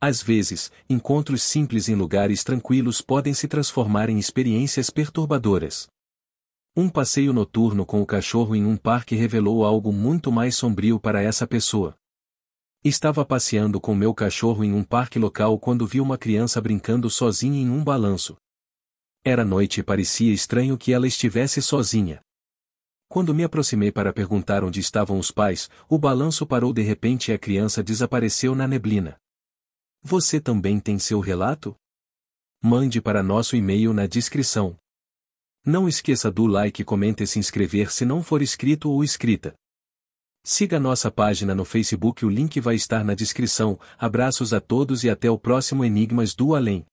Às vezes, encontros simples em lugares tranquilos podem se transformar em experiências perturbadoras. Um passeio noturno com o cachorro em um parque revelou algo muito mais sombrio para essa pessoa. Estava passeando com meu cachorro em um parque local quando vi uma criança brincando sozinha em um balanço. Era noite e parecia estranho que ela estivesse sozinha. Quando me aproximei para perguntar onde estavam os pais, o balanço parou de repente e a criança desapareceu na neblina. Você também tem seu relato? Mande para nosso e-mail na descrição. Não esqueça do like, comente e se inscrever se não for inscrito ou inscrita. Siga nossa página no Facebook, o link vai estar na descrição. Abraços a todos e até o próximo Enigmas do Além.